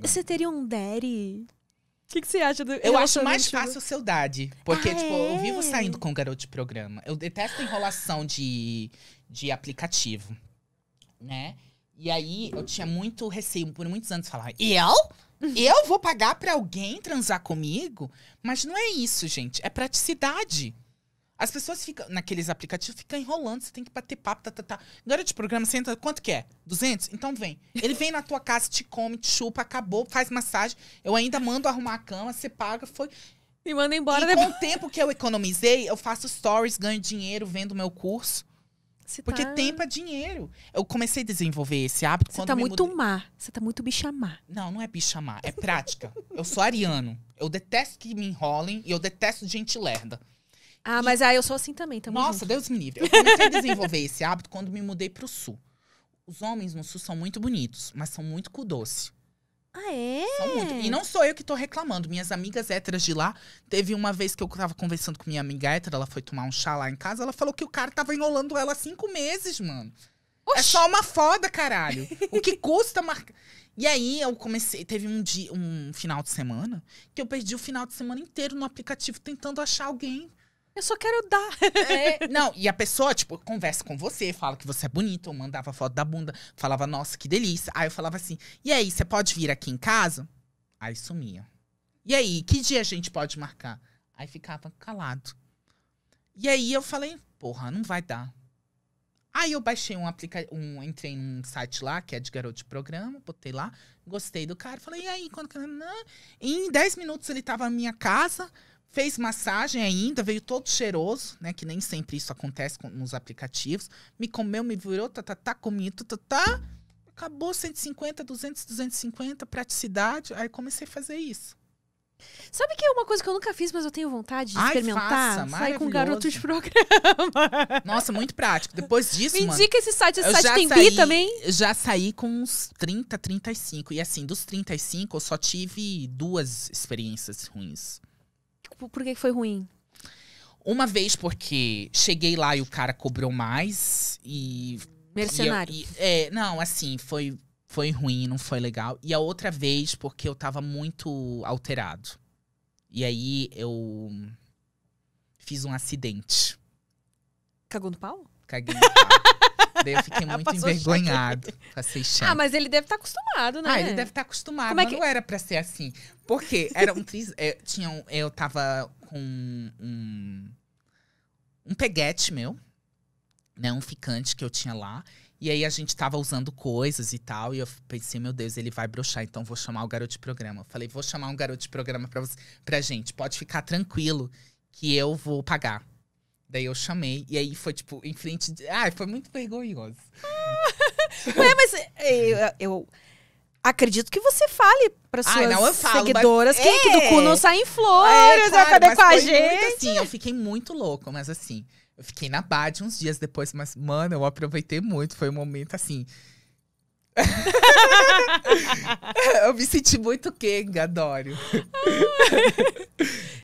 Você teria um daddy? O que, que você acha do Eu acho mais fácil o seu daddy. Porque, ah, tipo, é? eu vivo é? saindo com garoto de programa. Eu detesto enrolação de, de aplicativo, né? E aí, eu tinha muito receio por muitos anos falar, eu? Eu vou pagar para alguém transar comigo? Mas não é isso, gente. É praticidade. As pessoas ficam, naqueles aplicativos, ficam enrolando, você tem que bater papo, tá, tá, tá. Garante de programa, você entra, quanto que é? 200? Então vem. Ele vem na tua casa, te come, te chupa, acabou, faz massagem. Eu ainda mando arrumar a cama, você paga, foi. Me manda embora e depois. com o tempo que eu economizei, eu faço stories, ganho dinheiro, vendo meu curso. porque tá... tempo é dinheiro. Eu comecei a desenvolver esse hábito Você quando tá muito mudei... má. Você tá muito bichamar. Não, não é bichamar. É prática. eu sou ariano. Eu detesto que me enrolem e eu detesto gente lerda. Ah, mas aí ah, eu sou assim também, também. Nossa, junto. Deus me livre. Eu comecei a desenvolver esse hábito quando me mudei pro sul. Os homens no sul são muito bonitos, mas são muito cu doce. Ah, é? São muito. E não sou eu que tô reclamando. Minhas amigas héteras de lá. Teve uma vez que eu tava conversando com minha amiga hétera, ela foi tomar um chá lá em casa, ela falou que o cara tava enrolando ela há cinco meses, mano. É Oxi. É só uma foda, caralho. O que custa marcar. E aí eu comecei, teve um dia, um final de semana, que eu perdi o final de semana inteiro no aplicativo tentando achar alguém. Eu só quero dar. É, não, e a pessoa, tipo, conversa com você, fala que você é bonito, eu mandava foto da bunda, falava, nossa, que delícia. Aí eu falava assim, e aí, você pode vir aqui em casa? Aí sumia. E aí, que dia a gente pode marcar? Aí ficava calado. E aí eu falei, porra, não vai dar. Aí eu baixei um aplicativo, um, entrei num site lá, que é de garoto de programa, botei lá, gostei do cara, falei, e aí, quando. Em 10 minutos ele tava na minha casa, Fez massagem ainda, veio todo cheiroso, né? Que nem sempre isso acontece com, nos aplicativos. Me comeu, me virou, tá, tá, tá, comi, tá Tá, tá. acabou 150, 200, 250, praticidade. Aí comecei a fazer isso. Sabe que é uma coisa que eu nunca fiz, mas eu tenho vontade de Ai, experimentar? Sai com garoto de programa. Nossa, muito prático. Depois disso, Me mano, indica esse site. Esse site tem saí, também? Já saí com uns 30, 35. E assim, dos 35, eu só tive duas experiências ruins por que foi ruim? Uma vez porque cheguei lá e o cara cobrou mais e. Mercenário. E e, é, não, assim, foi, foi ruim, não foi legal. E a outra vez porque eu tava muito alterado. E aí eu fiz um acidente. Cagou no pau? Caguei no pau. Daí eu fiquei muito Passou envergonhado. Passei chato. Ah, mas ele deve estar tá acostumado, né? Ah, ele deve estar tá acostumado. Como é que... não era pra ser assim. Porque era um É, tinham, eu tava com um, um peguete meu, né? Um ficante que eu tinha lá. E aí a gente tava usando coisas e tal. E eu pensei, meu Deus, ele vai broxar, então vou chamar o garoto de programa. Eu falei, vou chamar um garoto de programa pra, você, pra gente. Pode ficar tranquilo que eu vou pagar. Daí eu chamei, e aí foi, tipo, em frente de. Ai, foi muito vergonhoso. Ah, é, mas eu, eu Acredito que você fale para suas Ai, não, eu falo, seguidoras mas... que, é. que, do cu não é. saem flores, é, claro, cadê com a gente? Sim, assim, eu fiquei muito louco, mas assim, eu fiquei na Bad uns dias depois, mas, mano, eu aproveitei muito. Foi um momento assim. eu me senti muito quenga, Dório.